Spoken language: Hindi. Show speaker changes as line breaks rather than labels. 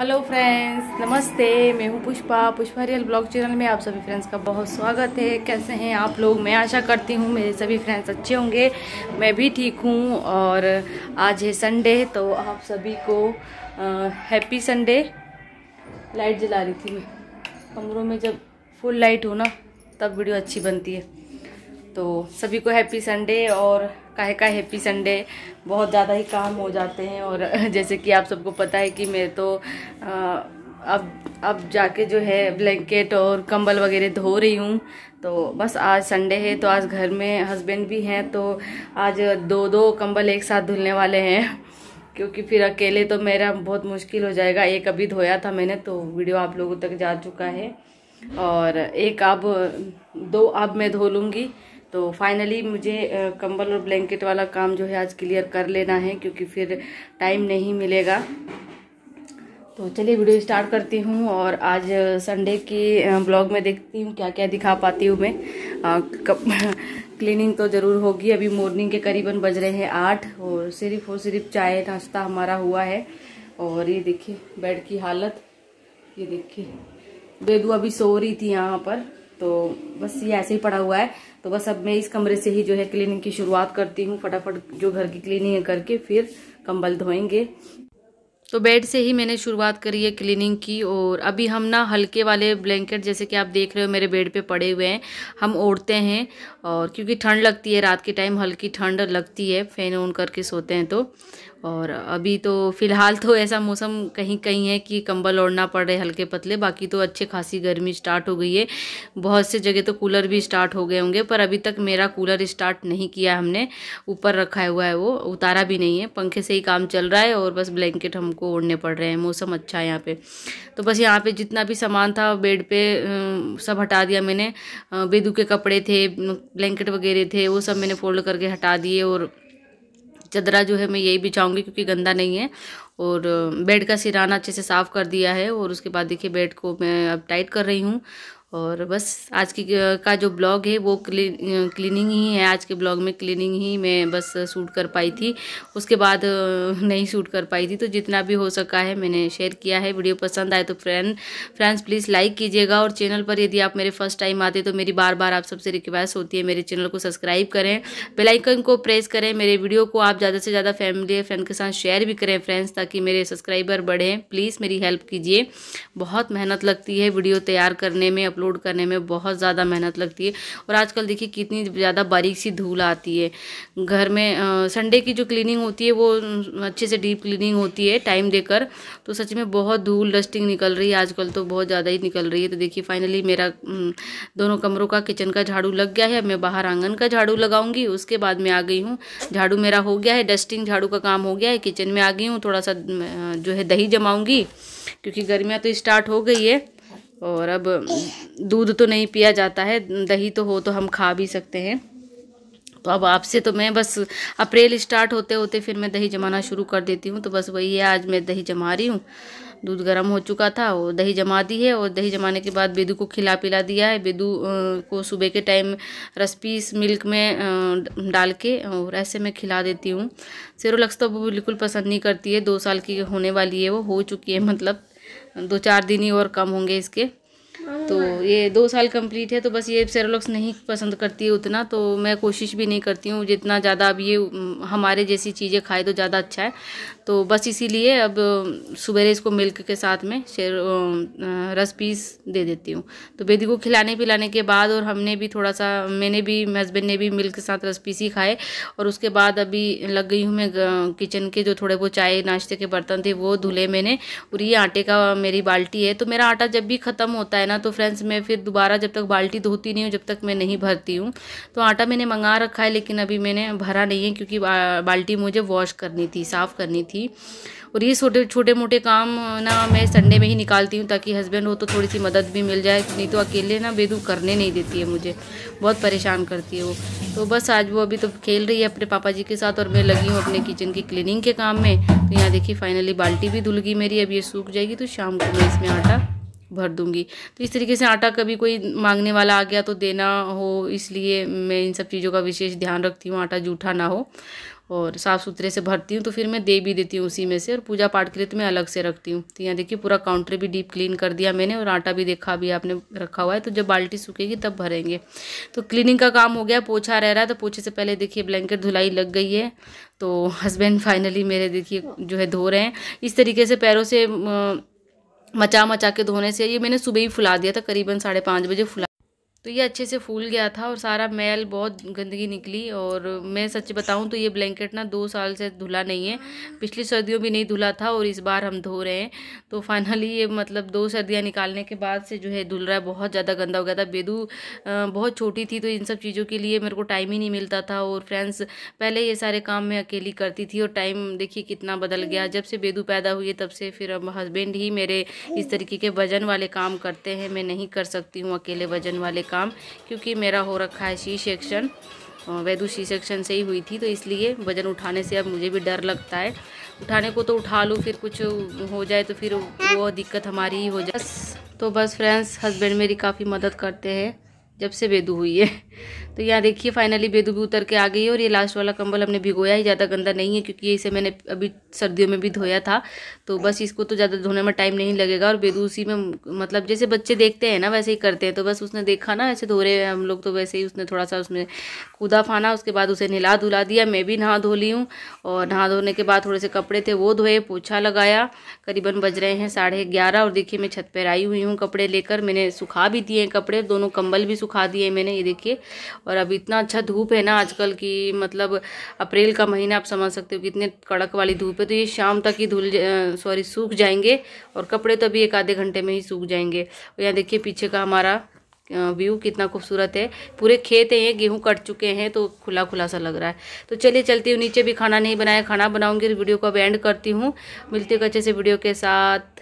हेलो फ्रेंड्स नमस्ते मैं हूँ Pushpa Pushpa real blog channel में आप सभी फ्रेंड्स का बहुत स्वागत है कैसे हैं आप लोग मैं आशा करती हूँ मेरे सभी फ्रेंड्स अच्छे होंगे मैं भी ठीक हूँ और आज है संडे तो आप सभी को हैप्पी संडे लाइट जला रही थी मैं कमरों में जब फुल लाइट हो ना तब वीडियो अच्छी बनती है तो सभी को हैप्पी संडे और काहे का हैप्पी संडे बहुत ज़्यादा ही काम हो जाते हैं और जैसे कि आप सबको पता है कि मैं तो आ, अब अब जाके जो है ब्लैंकेट और कंबल वगैरह धो रही हूँ तो बस आज संडे है तो आज घर में हस्बैंड भी हैं तो आज दो दो कंबल एक साथ धुलने वाले हैं क्योंकि फिर अकेले तो मेरा बहुत मुश्किल हो जाएगा एक अभी धोया था मैंने तो वीडियो आप लोगों तक जा चुका है और एक अब दो अब मैं धो लूँगी तो फाइनली मुझे कंबल और ब्लैंकेट वाला काम जो है आज क्लियर कर लेना है क्योंकि फिर टाइम नहीं मिलेगा तो चलिए वीडियो स्टार्ट करती हूँ और आज संडे की ब्लॉग में देखती हूँ क्या क्या दिखा पाती हूँ मैं आ, क्लीनिंग तो ज़रूर होगी अभी मॉर्निंग के करीबन बज रहे हैं आठ और सिर्फ और सिर्फ चाय नाश्ता हमारा हुआ है और ये देखिए बेड की हालत ये देखिए बेदू अभी सो रही थी यहाँ पर तो बस ये ऐसे ही पड़ा हुआ है तो बस अब मैं इस कमरे से ही जो है क्लीनिंग की शुरुआत करती हूँ फटाफट जो घर की क्लीनिंग करके फिर कंबल धोएंगे तो बेड से ही मैंने शुरुआत करी है क्लीनिंग की और अभी हम ना हल्के वाले ब्लैंकेट जैसे कि आप देख रहे हो मेरे बेड पे पड़े हुए हैं हम ओढ़ते हैं और क्योंकि ठंड लगती है रात के टाइम हल्की ठंड लगती है फ़ैन ऑन करके सोते हैं तो और अभी तो फ़िलहाल तो ऐसा मौसम कहीं कहीं है कि कंबल ओढ़ना पड़ रहे हल्के पतले बाकी तो अच्छे खासी गर्मी स्टार्ट हो गई है बहुत से जगह तो कूलर भी स्टार्ट हो गए होंगे पर अभी तक मेरा कूलर स्टार्ट नहीं किया हमने ऊपर रखा हुआ है वो उतारा भी नहीं है पंखे से ही काम चल रहा है और बस ब्लैंकेट हमको ओढ़ने पड़ रहे हैं मौसम अच्छा है यहाँ पर तो बस यहाँ पर जितना भी सामान था बेड पर सब हटा दिया मैंने बेदू के कपड़े थे ब्लैंकेट वगैरह थे वो सब मैंने फोल्ड करके हटा दिए और चदरा जो है मैं यही बिछाऊंगी क्योंकि गंदा नहीं है और बेड का सिराना अच्छे से साफ़ कर दिया है और उसके बाद देखिए बेड को मैं अब टाइट कर रही हूँ और बस आज की का जो ब्लॉग है वो क्लीन क्लीनिंग ही है आज के ब्लॉग में क्लीनिंग ही मैं बस शूट कर पाई थी उसके बाद नहीं शूट कर पाई थी तो जितना भी हो सका है मैंने शेयर किया है वीडियो पसंद आए तो फ्रेंड फ्रेंड्स प्लीज़ लाइक कीजिएगा और चैनल पर यदि आप मेरे फर्स्ट टाइम आते तो मेरी बार बार आप सबसे रिक्वेस्ट होती है मेरे चैनल को सब्सक्राइब करें बेलाइकन को प्रेस करें मेरे वीडियो को आप ज़्यादा से ज़्यादा फैमिली फ्रेंड के साथ शेयर भी करें फ्रेंड्स ताकि मेरे सब्सक्राइबर बढ़ें प्लीज़ मेरी हेल्प कीजिए बहुत मेहनत लगती है वीडियो तैयार करने में अपलोड करने में बहुत ज़्यादा मेहनत लगती है और आजकल देखिए कितनी ज़्यादा बारीक सी धूल आती है घर में संडे की जो क्लीनिंग होती है वो अच्छे से डीप क्लीनिंग होती है टाइम देकर तो सच में बहुत धूल डस्टिंग निकल रही है आजकल तो बहुत ज़्यादा ही निकल रही है तो देखिए फाइनली मेरा दोनों कमरों का किचन का झाड़ू लग गया है मैं बाहर आंगन का झाड़ू लगाऊंगी उसके बाद मैं आ गई हूँ झाड़ू मेरा हो गया है डस्टिंग झाड़ू का काम हो गया है किचन में आ गई हूँ थोड़ा सा जो है दही जमाऊँगी क्योंकि गर्मियाँ तो स्टार्ट हो गई है और अब दूध तो नहीं पिया जाता है दही तो हो तो हम खा भी सकते हैं तो अब आपसे तो मैं बस अप्रैल स्टार्ट होते होते फिर मैं दही जमाना शुरू कर देती हूँ तो बस वही है आज मैं दही जमा रही हूँ दूध गर्म हो चुका था और दही जमा दी है और दही जमाने के बाद बेदू को खिला पिला दिया है बेदू को सुबह के टाइम रस पीस मिल्क में डाल के और ऐसे मैं खिला देती हूँ सेरोलक्स तो वो बिल्कुल पसंद नहीं करती है दो साल की होने वाली है वो हो चुकी है मतलब दो चार दिन ही और कम होंगे इसके हाँ, तो ये दो साल कंप्लीट है तो बस ये सेरोलॉक्स नहीं पसंद करती है उतना तो मैं कोशिश भी नहीं करती हूँ जितना ज़्यादा अब ये हमारे जैसी चीज़ें खाए तो ज़्यादा अच्छा है तो बस इसीलिए अब सुबह इसको मिल्क के साथ में शेर रस पीस दे देती हूँ तो बेदी को खिलाने पिलाने के बाद और हमने भी थोड़ा सा मैंने भी हस्बैंड ने भी मिल्क के साथ रस पीस ही खाए और उसके बाद अभी लग गई हूँ मैं किचन के जो थोड़े बहुत चाय नाश्ते के बर्तन थे वो धुले मैंने और ये आटे का मेरी बाल्टी है तो मेरा आटा जब भी ख़त्म होता है ना तो फ्रेंड्स मैं फिर दोबारा जब तक बाल्टी धोती नहीं हूँ जब तक मैं नहीं भरती हूँ तो आटा मैंने मंगा रखा है लेकिन अभी मैंने भरा नहीं है क्योंकि बाल्टी मुझे वॉश करनी थी साफ़ करनी थी और ये छोटे छोटे मोटे काम ना मैं संडे में ही निकालती हूँ ताकि हस्बैंड हो तो थोड़ी सी मदद भी मिल जाए नहीं तो अकेले ना बेदू करने नहीं देती है मुझे बहुत परेशान करती है वो तो बस आज वो अभी तो खेल रही है अपने पापा जी के साथ और मैं लगी हूँ अपने किचन की क्लीनिंग के काम में तो यहाँ देखिए फाइनली बाल्टी भी धुल गई मेरी अब ये सूख जाएगी तो शाम को मैं इसमें आटा भर दूंगी तो इस तरीके से आटा कभी कोई मांगने वाला आ गया तो देना हो इसलिए मैं इन सब चीज़ों का विशेष ध्यान रखती हूँ आटा जूठा ना हो और साफ़ सुथरे से भरती हूँ तो फिर मैं दे भी देती हूँ उसी में से और पूजा पाठ के लिए तो मैं अलग से रखती हूँ तो यहाँ देखिए पूरा काउंटर भी डीप क्लीन कर दिया मैंने और आटा भी देखा अभी आपने रखा हुआ है तो जब बाल्टी सूखेगी तब भरेंगे तो क्लीनिंग का काम हो गया पोछा रह रहा है तो पोछे से पहले देखिए ब्लैंकेट धुलाई लग गई है तो हस्बैंड फाइनली मेरे देखिए जो है धो रहे हैं इस तरीके से पैरों से मचा मचा के धोने से ये मैंने सुबह ही फुला दिया था करीबन साढ़े पाँच बजे फुला तो ये अच्छे से फूल गया था और सारा मैल बहुत गंदगी निकली और मैं सच बताऊं तो ये ब्लैंकेट ना दो साल से धुला नहीं है पिछली सर्दियों भी नहीं धुला था और इस बार हम धो रहे हैं तो फाइनली ये मतलब दो सर्दियां निकालने के बाद से जो है धुल रहा है बहुत ज़्यादा गंदा हो गया था बेदू बहुत छोटी थी तो इन सब चीज़ों के लिए मेरे को टाइम ही नहीं मिलता था और फ्रेंड्स पहले ये सारे काम मैं अकेली करती थी और टाइम देखिए कितना बदल गया जब से बेदू पैदा हुई तब से फिर अब हस्बैंड ही मेरे इस तरीके के वजन वाले काम करते हैं मैं नहीं कर सकती हूँ अकेले वजन वाले काम क्योंकि मेरा हो रखा है सी सेक्शन वैदु सी सेक्शन से ही हुई थी तो इसलिए वज़न उठाने से अब मुझे भी डर लगता है उठाने को तो उठा लूँ फिर कुछ हो जाए तो फिर वो दिक्कत हमारी ही हो जाए बस तो बस फ्रेंड्स हस्बैंड मेरी काफ़ी मदद करते हैं जब से बेदू हुई है तो यहाँ देखिए फाइनली बेदू भी उतर के आ गई है और ये लास्ट वाला कंबल हमने भिगोया ही ज़्यादा गंदा नहीं है क्योंकि इसे मैंने अभी सर्दियों में भी धोया था तो बस इसको तो ज़्यादा धोने में टाइम नहीं लगेगा और बेदू उसी में मतलब जैसे बच्चे देखते हैं ना वैसे ही करते हैं तो बस उसने देखा ना ऐसे धो रहे हैं हम लोग तो वैसे ही उसने थोड़ा सा उसमें कूदा फाना उसके बाद उसे नहला धुला दिया मैं भी नहा धो ली हूँ और नहा धोने के बाद थोड़े से कपड़े थे वो धोए पोछा लगाया करीबन बज रहे हैं साढ़े ग्यारह और देखिए मैं छत पर आई हुई हूँ कपड़े लेकर मैंने सुखा भी दिए हैं कपड़े दोनों कंबल भी सुखा दिए मैंने ये देखिए और अब इतना अच्छा धूप है ना आजकल की मतलब अप्रैल का महीना आप समझ सकते हो कितने कड़क वाली धूप है तो ये शाम तक ही धुल सॉरी सूख जाएंगे और कपड़े तो अभी एक आधे घंटे में ही सूख जाएंगे और यहाँ देखिए पीछे का हमारा व्यू कितना खूबसूरत है पूरे खेत हैं गेहूं कट चुके हैं तो खुला खुला सा लग रहा है तो चलिए चलती हूँ नीचे भी खाना नहीं बनाया खाना बनाऊंगी तो वीडियो को अब एंड करती हूँ मिलती हूँ अच्छे से वीडियो के साथ